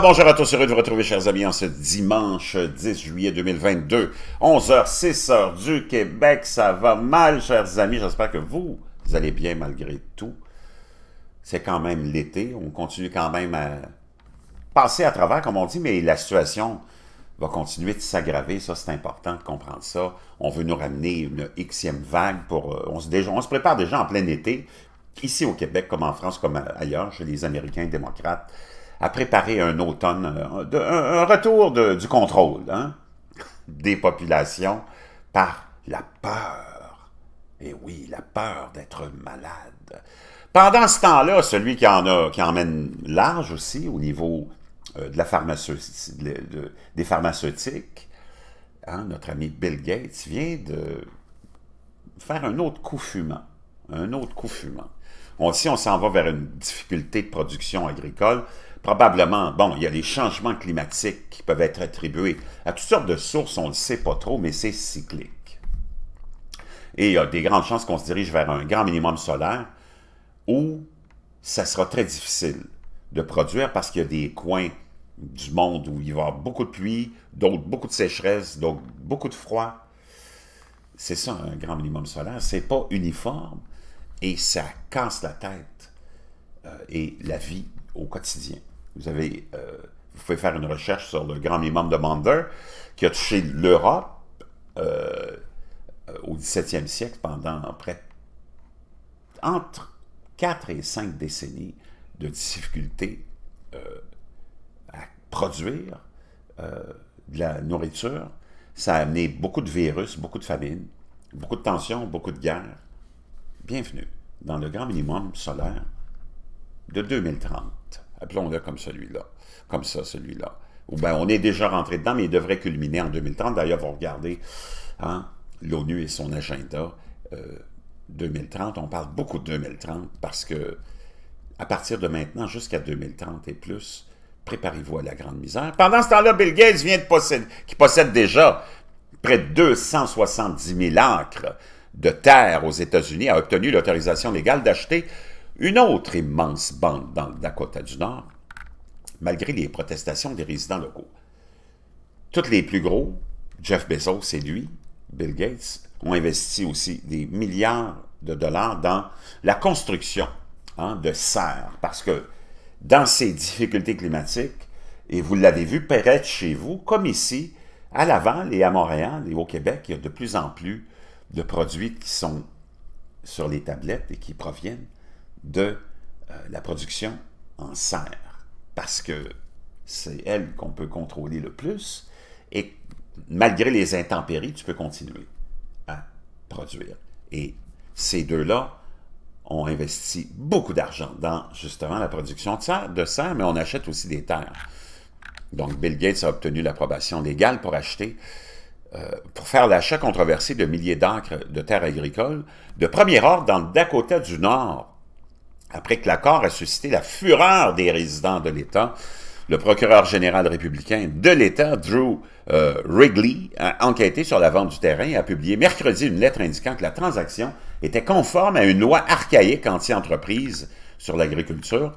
bonjour à tous, heureux de vous retrouver chers amis en ce dimanche 10 juillet 2022, 11h, 6h du Québec, ça va mal chers amis, j'espère que vous, allez bien malgré tout. C'est quand même l'été, on continue quand même à passer à travers comme on dit, mais la situation va continuer de s'aggraver, ça c'est important de comprendre ça. On veut nous ramener une xème vague pour... Euh, on se, on se prépare déjà en plein été, ici au Québec comme en France comme euh, ailleurs, chez les Américains démocrates à préparer un automne, euh, un, retour du contrôle hein, des populations par la peur. Et eh oui, la peur d'être malade. Pendant ce temps-là, celui qui en a, qui emmène large aussi au niveau euh, de la des pharmaceutiques, hein, notre ami Bill Gates vient de faire un autre coup fumant. Un autre coup fumant. On, si on s'en va vers une difficulté de production agricole, probablement, bon, il y a les changements climatiques qui peuvent être attribués à toutes sortes de sources, on ne le sait pas trop, mais c'est cyclique. Et il y a des grandes chances qu'on se dirige vers un grand minimum solaire où ça sera très difficile de produire parce qu'il y a des coins du monde où il va y avoir beaucoup de pluie, d'autres beaucoup de sécheresse, donc beaucoup de froid. C'est ça un grand minimum solaire, c'est pas uniforme et ça casse la tête euh, et la vie au quotidien. Vous avez, euh, vous pouvez faire une recherche sur le grand imam de Mander qui a touché l'Europe euh, au XVIIe siècle pendant près entre 4 et 5 décennies de difficultés à produire de la nourriture. Ça a amené beaucoup de virus, beaucoup de famines, beaucoup de tensions, beaucoup de guerres. Bienvenue dans le grand minimum solaire de 2030. Appelons-le comme celui-là, comme ça, celui-là. Ou bien, on est déjà rentré dedans, mais il devrait culminer en 2030. D'ailleurs, vous regardez hein, l'ONU et son agenda 2030. Euh, on parle beaucoup de 2030 parce que à partir de maintenant jusqu'à 2030 et plus, préparez-vous à la grande misère. Pendant ce temps-là, Bill Gates vient de posséder, qui possède déjà près de 270 000 acres de terre aux États-Unis a obtenu l'autorisation légale d'acheter une autre immense banque dans le Dakota du Nord, malgré les protestations des résidents locaux. Toutes les plus gros, Jeff Bezos et lui, Bill Gates, ont investi aussi des milliards de dollars dans la construction hein, de serres, parce que dans ces difficultés climatiques, et vous l'avez vu, près chez vous, comme ici, à Laval et à Montréal et au Québec, il y a de plus en plus de produits qui sont sur les tablettes et qui proviennent de euh, la production en serre, parce que c'est elle qu'on peut contrôler le plus, et malgré les intempéries, tu peux continuer à produire. Et ces deux-là ont investi beaucoup d'argent dans justement la production de serre, de serre, mais on achète aussi des terres. Donc Bill Gates a obtenu l'approbation légale pour acheter euh, pour faire l'achat controversé de milliers d'acres de terres agricoles de premier ordre dans le Dakota du Nord. Après que l'accord a suscité la fureur des résidents de l'État, le procureur général républicain de l'État, Drew euh, Wrigley, a enquêté sur la vente du terrain et a publié mercredi une lettre indiquant que la transaction était conforme à une loi archaïque anti-entreprise sur l'agriculture.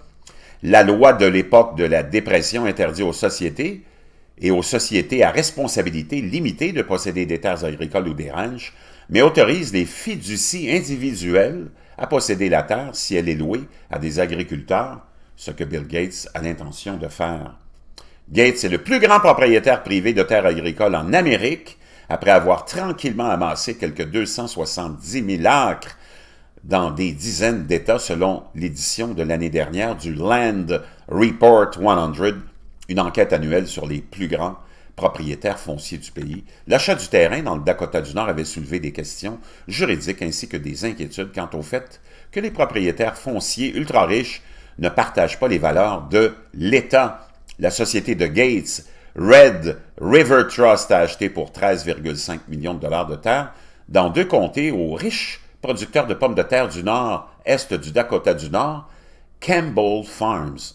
La loi de l'époque de la dépression interdit aux sociétés et aux sociétés à responsabilité limitée de posséder des terres agricoles ou des ranchs, mais autorise les fiducies individuelles à posséder la terre si elle est louée à des agriculteurs, ce que Bill Gates a l'intention de faire. Gates est le plus grand propriétaire privé de terres agricoles en Amérique, après avoir tranquillement amassé quelques 270 000 acres dans des dizaines d'États selon l'édition de l'année dernière du Land Report 100 une enquête annuelle sur les plus grands propriétaires fonciers du pays, l'achat du terrain dans le Dakota du Nord avait soulevé des questions juridiques ainsi que des inquiétudes quant au fait que les propriétaires fonciers ultra-riches ne partagent pas les valeurs de l'État. La société de Gates, Red River Trust, a acheté pour 13,5 millions de dollars de terre dans deux comtés aux riches producteurs de pommes de terre du Nord-Est du Dakota du Nord, Campbell Farms.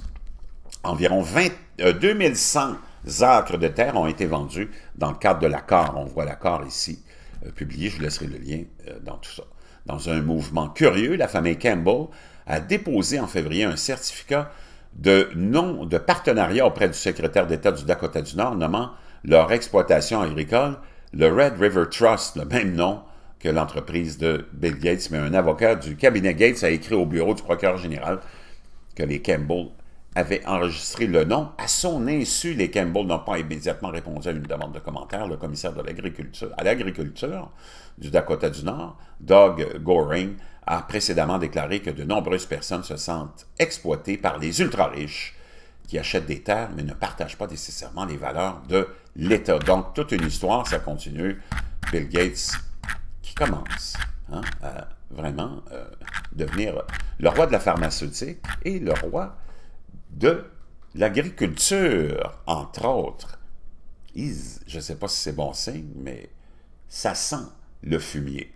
Environ 20 2100 euh, acres de terre ont été vendus dans le cadre de l'accord. On voit l'accord ici euh, publié, je vous laisserai le lien euh, dans tout ça. Dans un mouvement curieux, la famille Campbell a déposé en février un certificat de nom de partenariat auprès du secrétaire d'État du Dakota du Nord, nommant leur exploitation agricole le Red River Trust, le même nom que l'entreprise de Bill Gates, mais un avocat du cabinet Gates a écrit au bureau du procureur général que les Campbell avait enregistré le nom. À son insu, les Campbell n'ont pas immédiatement répondu à une demande de commentaire. Le commissaire de l'agriculture, à l'agriculture du Dakota du Nord, Doug Goring, a précédemment déclaré que de nombreuses personnes se sentent exploitées par les ultra-riches qui achètent des terres mais ne partagent pas nécessairement les valeurs de l'État. Donc, toute une histoire, ça continue. Bill Gates qui commence hein, à vraiment euh, devenir le roi de la pharmaceutique et le roi de l'agriculture, entre autres. is je ne sais pas si c'est bon signe, mais ça sent le fumier.